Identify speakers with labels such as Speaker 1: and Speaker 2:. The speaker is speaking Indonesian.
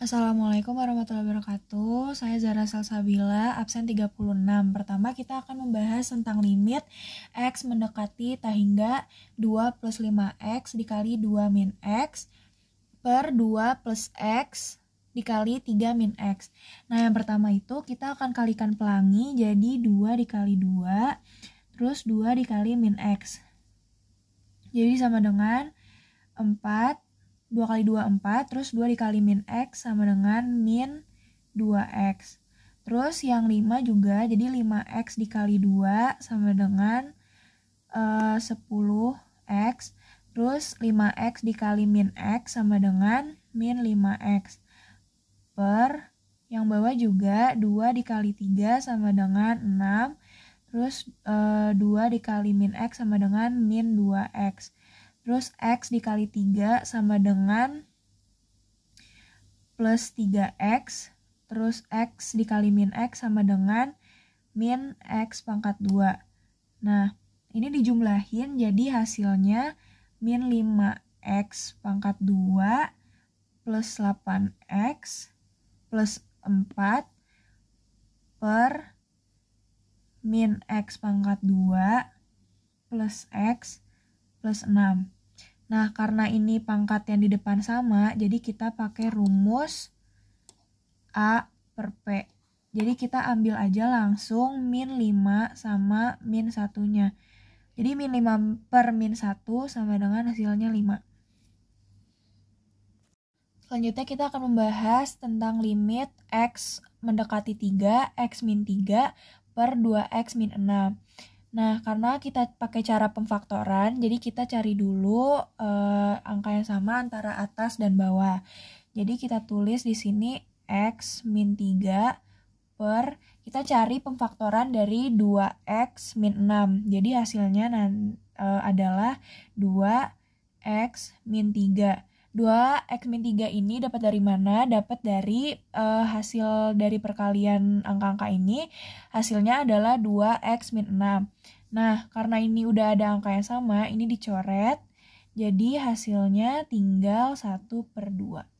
Speaker 1: Assalamualaikum warahmatullahi wabarakatuh. Saya Zara Salsabila, absen 36. Pertama kita akan membahas tentang limit X mendekati tak hingga 2 plus 5X dikali 2 min X per 2 plus X dikali 3 min X. Nah yang pertama itu kita akan kalikan pelangi jadi 2 dikali 2 terus 2 dikali min X. Jadi sama dengan 4 2 kali 2 4, terus 2 dikali min X sama dengan min 2X. Terus yang 5 juga, jadi 5X dikali 2 sama dengan eh, uh, 10X. Terus 5X dikali min X sama dengan min 5X. Per yang bawah juga 2 dikali 3 sama dengan 6. Terus e, eh, 2 dikali min X sama dengan min 2X. Terus X dikali 3 sama dengan plus 3X. Terus X dikali min X sama dengan min X pangkat 2. Nah, ini dijumlahin jadi hasilnya min 5X pangkat 2 plus 8X plus 4 per min X pangkat 2 plus X plus 6. Nah, karena ini pangkat yang di depan sama, jadi kita pakai rumus A per P. Jadi kita ambil aja langsung min 5 sama min satunya. Jadi min 5 per min 1 sama dengan hasilnya 5. Selanjutnya kita akan membahas tentang limit X mendekati 3, X min 3 per 2X min 6. Nah, karena kita pakai cara pemfaktoran, jadi kita cari dulu eh, angka yang sama antara atas dan bawah. Jadi kita tulis di sini x min 3 per kita cari pemfaktoran dari 2x min 6. Jadi hasilnya nan, eh, adalah 2x min 3 dua X-Men 3 ini dapat dari mana? Dapat dari uh, hasil dari perkalian angka-angka ini. Hasilnya adalah 2 X min 6. Nah, karena ini udah ada angka yang sama, ini dicoret. Jadi hasilnya tinggal 1 per 2.